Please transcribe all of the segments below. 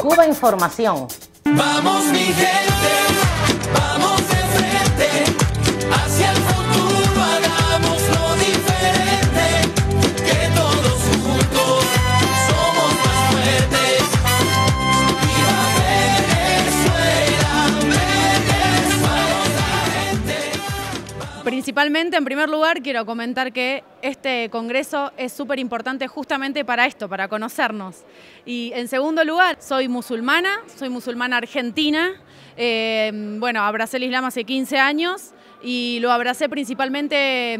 Cuba Información. Vamos mi gente, vamos de frente hacia el Principalmente, en primer lugar, quiero comentar que este congreso es súper importante justamente para esto, para conocernos. Y en segundo lugar, soy musulmana, soy musulmana argentina. Eh, bueno, abracé el Islam hace 15 años y lo abracé principalmente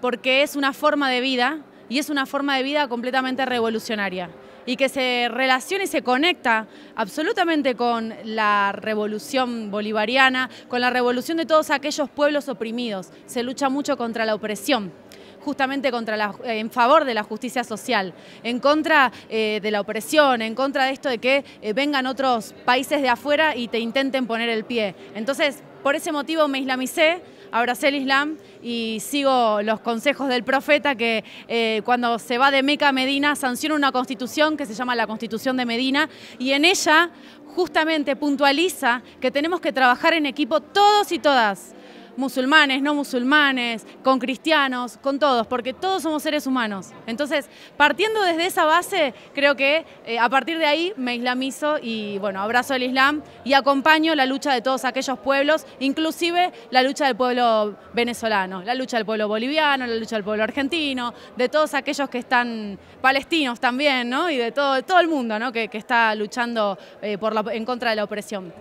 porque es una forma de vida y es una forma de vida completamente revolucionaria y que se relaciona y se conecta absolutamente con la revolución bolivariana, con la revolución de todos aquellos pueblos oprimidos. Se lucha mucho contra la opresión justamente contra la, en favor de la justicia social, en contra eh, de la opresión, en contra de esto de que eh, vengan otros países de afuera y te intenten poner el pie. Entonces, por ese motivo me islamicé, abracé el Islam y sigo los consejos del profeta que eh, cuando se va de Meca a Medina sanciona una constitución que se llama la Constitución de Medina y en ella justamente puntualiza que tenemos que trabajar en equipo todos y todas musulmanes, no musulmanes, con cristianos, con todos, porque todos somos seres humanos. Entonces, partiendo desde esa base, creo que eh, a partir de ahí me islamizo y, bueno, abrazo el Islam y acompaño la lucha de todos aquellos pueblos, inclusive la lucha del pueblo venezolano, la lucha del pueblo boliviano, la lucha del pueblo argentino, de todos aquellos que están palestinos también, ¿no? Y de todo, todo el mundo, ¿no? Que, está luchando eh, por en contra de la opresión.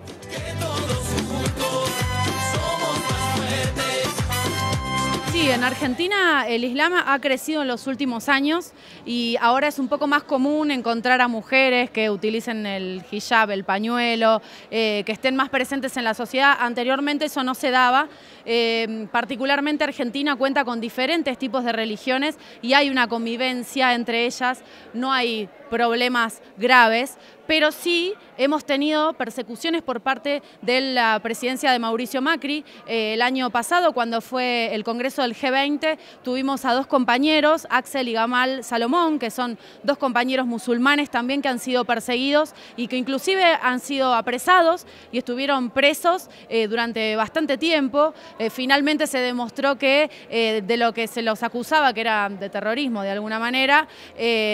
en Argentina el Islam ha crecido en los últimos años y ahora es un poco más común encontrar a mujeres que utilicen el hijab, el pañuelo, eh, que estén más presentes en la sociedad. Anteriormente eso no se daba. Eh, particularmente Argentina cuenta con diferentes tipos de religiones y hay una convivencia entre ellas. No hay problemas graves, pero sí hemos tenido persecuciones por parte de la presidencia de Mauricio Macri. Eh, el año pasado, cuando fue el Congreso del G20, tuvimos a dos compañeros, Axel y Gamal Salomón, que son dos compañeros musulmanes también que han sido perseguidos y que inclusive han sido apresados y estuvieron presos eh, durante bastante tiempo. Eh, finalmente se demostró que de lo que se los acusaba, que era de terrorismo de alguna manera,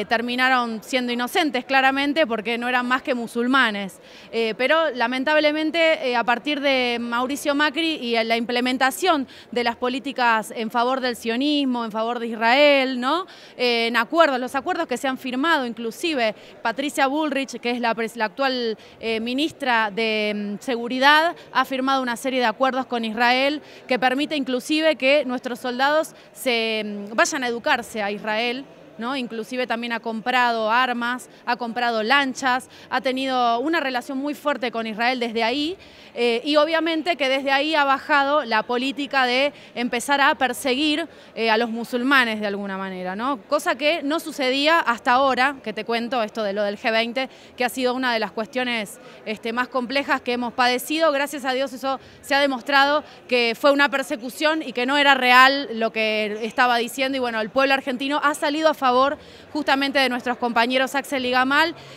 terminaron siendo inocentes claramente porque no eran más que musulmanes. Eh, pero lamentablemente eh, a partir de Mauricio Macri y la implementación de las políticas en favor del sionismo, en favor de Israel, ¿no? Eh, en acuerdos, los acuerdos que se han firmado inclusive Patricia Bullrich, que es la, la actual ministra de mm, Seguridad, ha firmado una serie de acuerdos con Israel que permite inclusive que nuestros soldados se mm, vayan a educarse a Israel ¿no? Inclusive también ha comprado armas, ha comprado lanchas, ha tenido una relación muy fuerte con Israel desde ahí eh, y obviamente que desde ahí ha bajado la política de empezar a perseguir eh, a los musulmanes de alguna manera, ¿no? Cosa que no sucedía hasta ahora, que te cuento esto de lo del G20, que ha sido una de las cuestiones este, más complejas que hemos padecido. Gracias a Dios eso se ha demostrado que fue una persecución y que no era real lo que estaba diciendo y bueno, el pueblo argentino ha salido a favor justamente de nuestros compañeros Axel y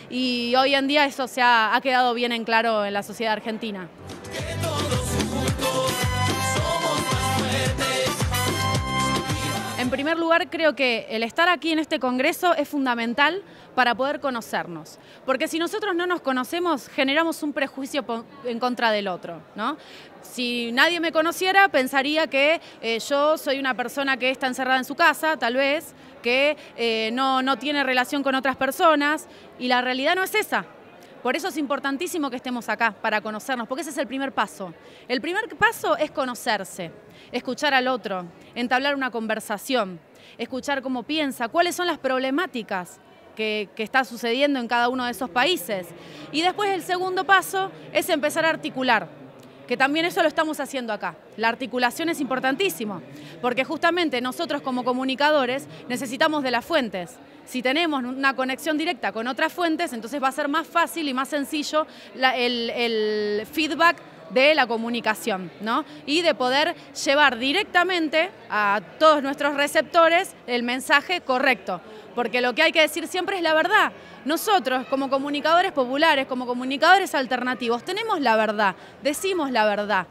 y hoy en día eso se ha, ha quedado bien en claro en la sociedad argentina. En primer lugar, creo que el estar aquí en este Congreso es fundamental para poder conocernos. Porque si nosotros no nos conocemos, generamos un prejuicio en contra del otro. ¿no? Si nadie me conociera, pensaría que eh, yo soy una persona que está encerrada en su casa, tal vez, que eh, no, no tiene relación con otras personas. Y la realidad no es esa. Por eso es importantísimo que estemos acá, para conocernos, porque ese es el primer paso. El primer paso es conocerse, escuchar al otro, entablar una conversación, escuchar cómo piensa, cuáles son las problemáticas que, que, está sucediendo en cada uno de esos países. Y después el segundo paso es empezar a articular que también eso lo estamos haciendo acá. La articulación es importantísima, porque justamente nosotros como comunicadores necesitamos de las fuentes. Si tenemos una conexión directa con otras fuentes, entonces va a ser más fácil y más sencillo el feedback de la comunicación, ¿no? Y de poder llevar directamente a todos nuestros receptores el mensaje correcto, porque lo que hay que decir siempre es la verdad. Nosotros, como comunicadores populares, como comunicadores alternativos, tenemos la verdad, decimos la verdad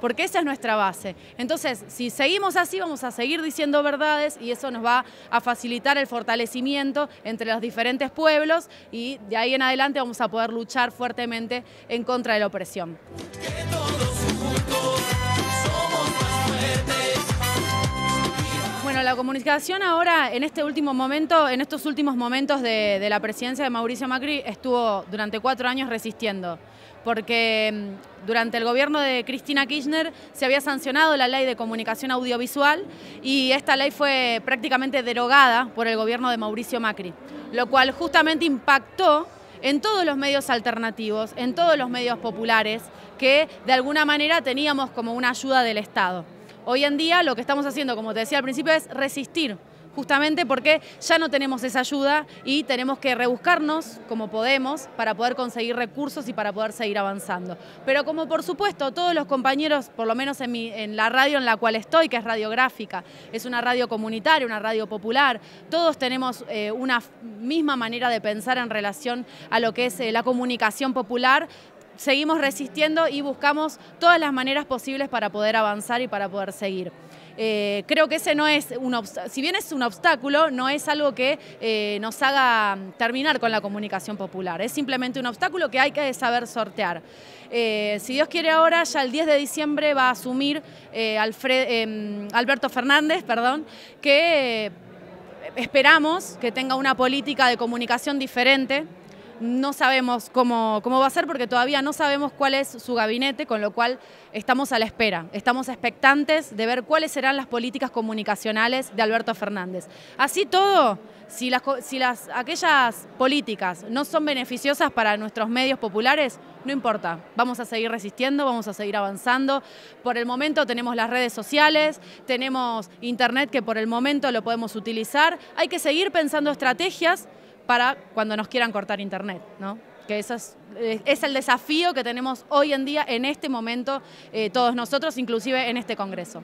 porque esa es nuestra base. Entonces, si seguimos así, vamos a seguir diciendo verdades y eso nos va a facilitar el fortalecimiento entre los diferentes pueblos y de ahí en adelante vamos a poder luchar fuertemente en contra de la opresión. Bueno, la comunicación ahora, en este último momento, en estos últimos momentos de, de, la presidencia de Mauricio Macri, estuvo durante cuatro años resistiendo, porque mm, durante el gobierno de Cristina Kirchner se había sancionado la ley de comunicación audiovisual y esta ley fue prácticamente derogada por el gobierno de Mauricio Macri, lo cual justamente impactó en todos los medios alternativos, en todos los medios populares, que de alguna manera teníamos como una ayuda del Estado. Hoy en día lo que estamos haciendo, como te decía al principio, es resistir justamente porque ya no tenemos esa ayuda y tenemos que rebuscarnos como podemos para poder conseguir recursos y para poder seguir avanzando. Pero como por supuesto todos los compañeros, por lo menos en, la radio en la cual estoy, que es radiográfica, es una radio comunitaria, una radio popular, todos tenemos eh, una misma manera de pensar en relación a lo que es eh, la comunicación popular, seguimos resistiendo y buscamos todas las maneras posibles para poder avanzar y para poder seguir. Eh, creo que ese no es un si bien es un obstáculo, no es algo que eh, nos haga mm, terminar con la comunicación popular. Es simplemente un obstáculo que hay que saber sortear. Eh, si Dios quiere ahora, ya el 10 de diciembre va a asumir em, Alberto Fernández, perdón, que esperamos que tenga una política de comunicación diferente no sabemos cómo, cómo va a ser porque todavía no sabemos cuál es su gabinete, con lo cual estamos a la espera, estamos expectantes de ver cuáles serán las políticas comunicacionales de Alberto Fernández. Así todo, si, las, si las, aquellas políticas no son beneficiosas para nuestros medios populares, no importa, vamos a seguir resistiendo, vamos a seguir avanzando. Por el momento tenemos las redes sociales, tenemos internet que por el momento lo podemos utilizar. Hay que seguir pensando estrategias para cuando nos quieran cortar internet, ¿no? que eh, es, el desafío que tenemos hoy en día, en este momento, eh, todos nosotros, inclusive en este Congreso.